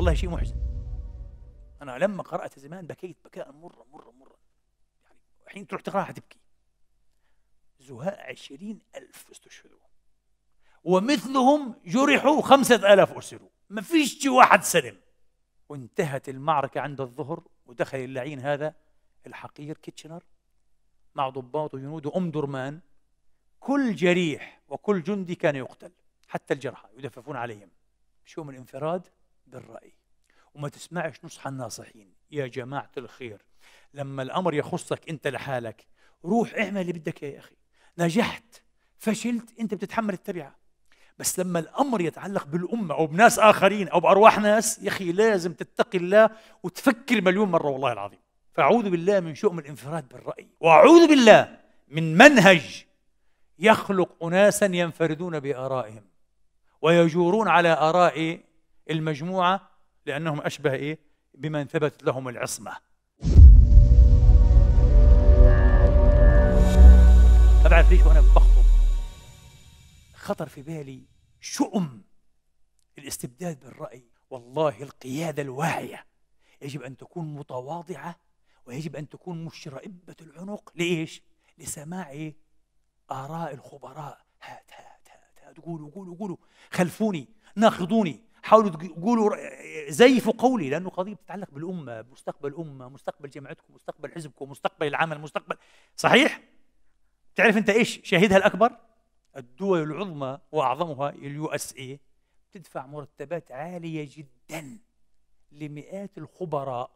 والله شيء محزن أنا لما قرأت زمان بكيت بكاء مرة مرة مرة يعني حين تروح تقرأها حتبكي زهاء عشرين ألف استشهدوا ومثلهم جرحوا خمسة ألاف أسروا ما فيش واحد سلم وانتهت المعركة عند الظهر ودخل اللعين هذا الحقير كيتشنر مع ضباط وجنود أم درمان كل جريح وكل جندي كان يقتل حتى الجرحى يدففون عليهم شو من انفراد بالرأي وما تسمعش نصح الناصحين يا جماعة الخير لما الأمر يخصك أنت لحالك روح اعمل اللي بدك يا أخي نجحت فشلت أنت بتتحمل التبعة بس لما الأمر يتعلق بالأمة أو بناس آخرين أو بأرواح ناس يا أخي لازم تتقي الله وتفكر مليون مرة والله العظيم فأعوذ بالله من شؤم الانفراد بالرأي وأعوذ بالله من منهج يخلق أناسا ينفردون بآرائهم ويجورون على آراء المجموعة لأنهم أشبه إيه بمن ثبت لهم العصمة ما بعرف ليش وأنا بخطب خطر في بالي شؤم الاستبداد بالرأي والله القيادة الواعية يجب أن تكون متواضعة ويجب أن تكون مشرئبة العنق لإيش؟ لسماع إيه؟ آراء الخبراء هات هات هات, هات قولوا قولوا قولوا خلفوني ناخذوني حاولوا تقولوا زيفوا قولي لانه قضيه بتتعلق بالامه مستقبل الامه مستقبل جامعتكم مستقبل حزبكم مستقبل العمل مستقبل صحيح تعرف انت ايش شاهدها الاكبر الدول العظمى واعظمها اليو اس اي تدفع مرتبات عاليه جدا لمئات الخبراء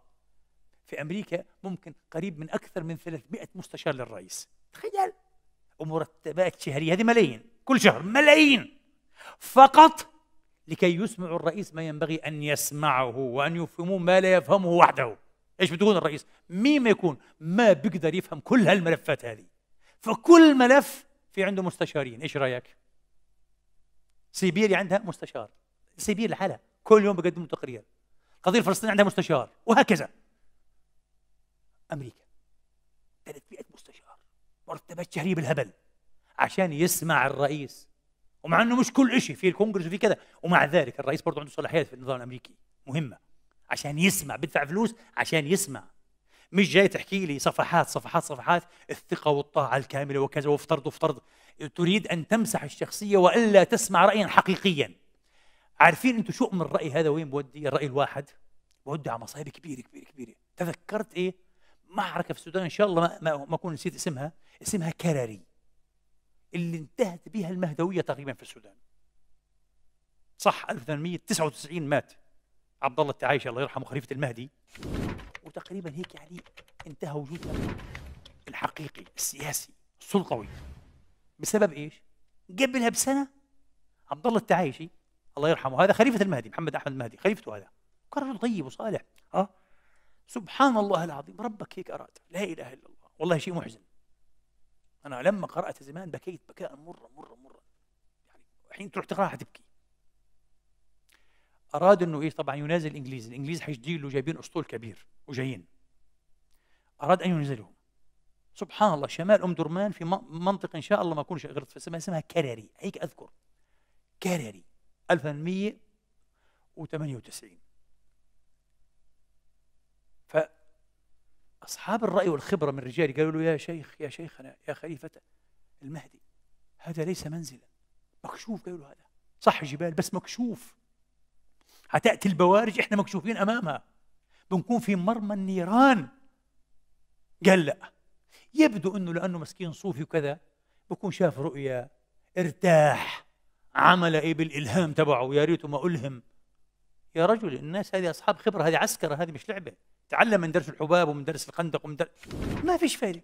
في امريكا ممكن قريب من اكثر من 300 مستشار للرئيس تخيل ومرتبات شهريه هذه ملايين كل شهر ملايين فقط لكي يسمعوا الرئيس ما ينبغي أن يسمعه وأن يفهموا ما لا يفهمه وحده إيش بتقول الرئيس؟ مين ما يكون ما بيقدر يفهم كل هالملفات هذه فكل ملف في عنده مستشارين إيش رأيك؟ سيبيريا عندها مستشار سيبيريا لحالها كل يوم بقدم تقرير القضية الفلسطينية عندها مستشار وهكذا أمريكا 300 مستشار مرتبات شهرية بالهبل عشان يسمع الرئيس ومع انه مش كل شيء في الكونغرس وفي كذا ومع ذلك الرئيس برضه عنده صلاحيات في النظام الامريكي مهمه عشان يسمع بيدفع فلوس عشان يسمع مش جاي تحكي لي صفحات صفحات صفحات الثقه والطاعه الكامله وكذا وافترض وافترض تريد ان تمسح الشخصيه والا تسمع رايا حقيقيا عارفين انتم شو من الراي هذا وين بودي الراي الواحد بودي على مصايب كبيره كبيره كبيره تذكرت ايه معركه في السودان ان شاء الله ما, ما اكون نسيت اسمها اسمها كراري اللي انتهت بها المهدويه تقريبا في السودان صح 1899 مات عبد الله التعايشي الله يرحمه خليفه المهدي وتقريبا هيك يعني انتهى وجودها الحقيقي السياسي السلطوي بسبب ايش؟ قبلها بسنه عبد الله التعايشي الله يرحمه هذا خليفه المهدي محمد احمد المهدي خليفته هذا كان رجل طيب وصالح اه سبحان الله العظيم ربك هيك اراد لا اله الا الله والله شيء محزن أنا لما قرأت زمان بكيت بكاء مرة مرة مرة يعني الحين تروح تقرأها حتبكي أراد أنه إيه طبعا ينازل الإنجليز الإنجليز حيجدي له جايبين أسطول كبير وجايين أراد أن ينزلهم سبحان الله شمال أم درمان في منطقة إن شاء الله ما اكون غلط فسمها اسمها اسمها هيك أذكر كراري 1898 أصحاب الرأي والخبرة من الرجال قالوا له يا شيخ يا شيخنا يا خليفة المهدي هذا ليس منزلا مكشوف قالوا له هذا صح جبال بس مكشوف حتأتي البوارج إحنا مكشوفين أمامها بنكون في مرمى النيران قال لا يبدو أنه لأنه مسكين صوفي وكذا بكون شاف رؤيا ارتاح عمل ايه بالالهام تبعه يا ريته ما الهم يا رجل الناس هذه اصحاب خبره هذه عسكره هذه مش لعبه تعلم من درس الحباب ومن درس الخندق ومن درس ما فيش فايده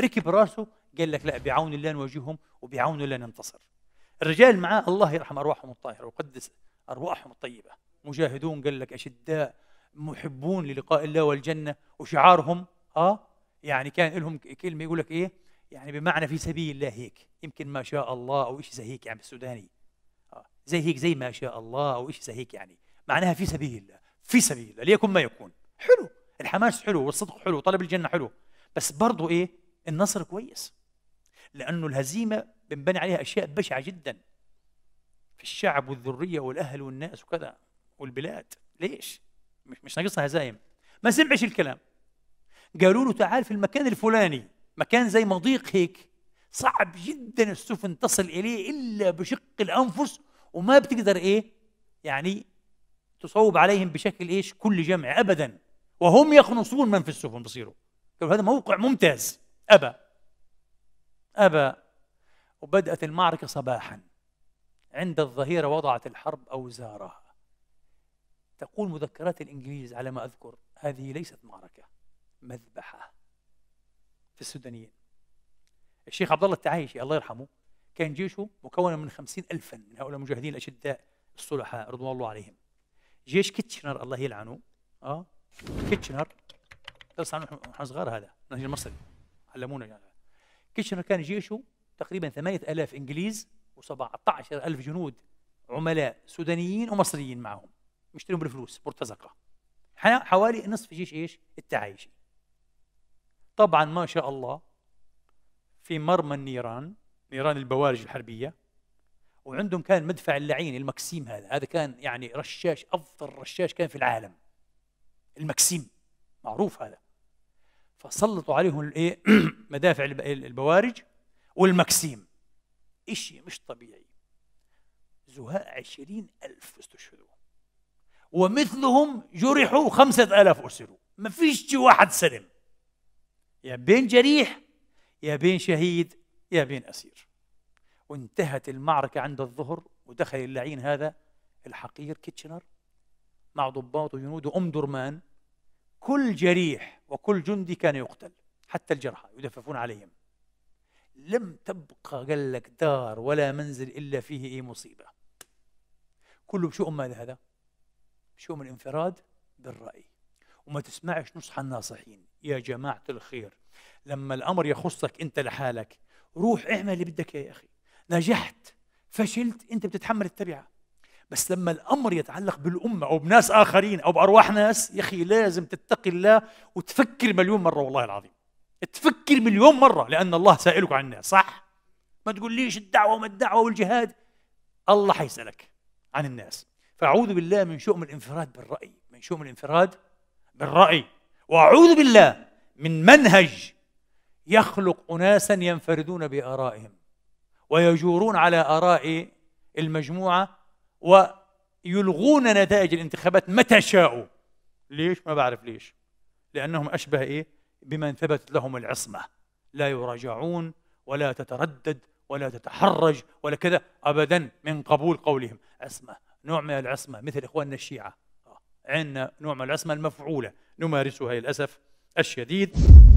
ركب راسه قال لك لا بعون الله نواجههم وبعون الله ننتصر الرجال معاه الله يرحم ارواحهم الطاهره ويقدس ارواحهم الطيبه مجاهدون قال لك اشداء محبون للقاء الله والجنه وشعارهم اه يعني كان لهم كلمه يقول لك ايه يعني بمعنى في سبيل الله هيك يمكن ما شاء الله او شيء زي هيك يعني بالسوداني آه زي هيك زي ما شاء الله او شيء زي هيك يعني معناها في سبيل الله في سبيل الله ليكن ما يكون حلو الحماس حلو والصدق حلو وطلب الجنه حلو بس برضه ايه النصر كويس لانه الهزيمه بنبني عليها اشياء بشعه جدا في الشعب والذريه والاهل والناس وكذا والبلاد ليش مش مش ناقصها هزايم ما سمعش الكلام قالوا له تعال في المكان الفلاني مكان زي مضيق هيك صعب جدا السفن تصل اليه الا بشق الانفس وما بتقدر ايه يعني تصوب عليهم بشكل ايش كل جمع ابدا وهم يخنصون من في السفن بصيروا قالوا هذا موقع ممتاز أبى أبى وبدأت المعركة صباحا عند الظهيرة وضعت الحرب أوزارها تقول مذكرات الإنجليز على ما أذكر هذه ليست معركة مذبحة في السودانيين الشيخ عبد الله التعايشي الله يرحمه كان جيشه مكون من خمسين ألفا من هؤلاء المجاهدين الأشداء الصلحاء رضوان الله عليهم جيش كيتشنر الله يلعنه اه كيتشنر درس عنه واحنا صغار هذا النهج المصري علمونا يعني. كيتشنر كان جيشه تقريبا 8000 انجليز و17000 جنود عملاء سودانيين ومصريين معهم مشتريهم بالفلوس مرتزقه حوالي نصف جيش ايش؟ التعايشي طبعا ما شاء الله في مرمى النيران نيران البوارج الحربيه وعندهم كان مدفع اللعين المكسيم هذا هذا كان يعني رشاش افضل رشاش كان في العالم المكسيم معروف هذا فسلطوا عليهم الايه مدافع البوارج والمكسيم شيء مش طبيعي زهاء عشرين ألف استشهدوا ومثلهم جرحوا خمسة ألاف أسروا ما فيش واحد سلم يا بين جريح يا بين شهيد يا بين أسير وانتهت المعركة عند الظهر ودخل اللعين هذا الحقير كيتشنر مع ضباط وجنود أم درمان كل جريح وكل جندي كان يقتل حتى الجرحى يدففون عليهم لم تبقى قال لك دار ولا منزل إلا فيه أي مصيبة كله بشؤم ماذا هذا؟ بشؤم الانفراد بالرأي وما تسمعش نصح الناصحين يا جماعة الخير لما الأمر يخصك أنت لحالك روح اعمل اللي بدك يا أخي نجحت فشلت أنت بتتحمل التبعة بس لما الامر يتعلق بالامه او بناس اخرين او بارواح ناس يا اخي لازم تتقي الله وتفكر مليون مره والله العظيم تفكر مليون مره لان الله سائلك عن الناس صح ما تقوليش الدعوه وما الدعوه والجهاد الله حيسالك عن الناس فاعوذ بالله من شؤم الانفراد بالراي من شؤم الانفراد بالراي واعوذ بالله من منهج يخلق اناسا ينفردون بارائهم ويجورون على اراء المجموعه ويلغون نتائج الانتخابات متى شاءوا ليش ما بعرف ليش لأنهم أشبه إيه بمن ثبتت لهم العصمة لا يراجعون ولا تتردد ولا تتحرج ولا كذا أبدا من قبول قولهم عصمة نوع من العصمة مثل إخواننا الشيعة آه. عندنا نوع من العصمة المفعولة نمارسها للأسف الشديد